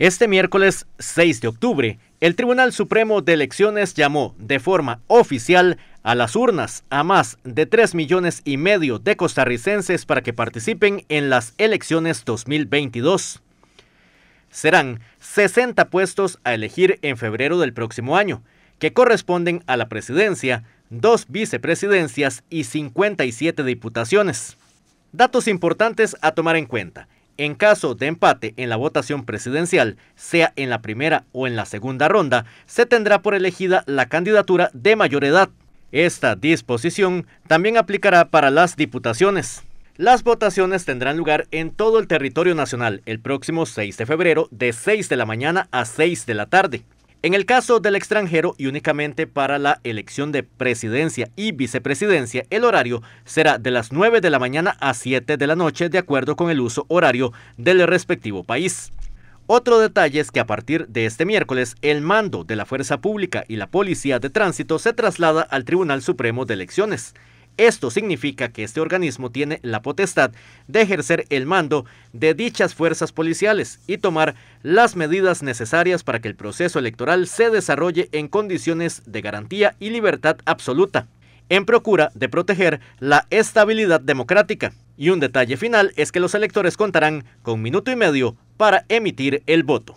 Este miércoles 6 de octubre, el Tribunal Supremo de Elecciones llamó de forma oficial a las urnas a más de 3 millones y medio de costarricenses para que participen en las elecciones 2022. Serán 60 puestos a elegir en febrero del próximo año, que corresponden a la presidencia, dos vicepresidencias y 57 diputaciones. Datos importantes a tomar en cuenta. En caso de empate en la votación presidencial, sea en la primera o en la segunda ronda, se tendrá por elegida la candidatura de mayor edad. Esta disposición también aplicará para las diputaciones. Las votaciones tendrán lugar en todo el territorio nacional el próximo 6 de febrero de 6 de la mañana a 6 de la tarde. En el caso del extranjero y únicamente para la elección de presidencia y vicepresidencia, el horario será de las 9 de la mañana a 7 de la noche de acuerdo con el uso horario del respectivo país. Otro detalle es que a partir de este miércoles el mando de la Fuerza Pública y la Policía de Tránsito se traslada al Tribunal Supremo de Elecciones. Esto significa que este organismo tiene la potestad de ejercer el mando de dichas fuerzas policiales y tomar las medidas necesarias para que el proceso electoral se desarrolle en condiciones de garantía y libertad absoluta, en procura de proteger la estabilidad democrática. Y un detalle final es que los electores contarán con minuto y medio para emitir el voto.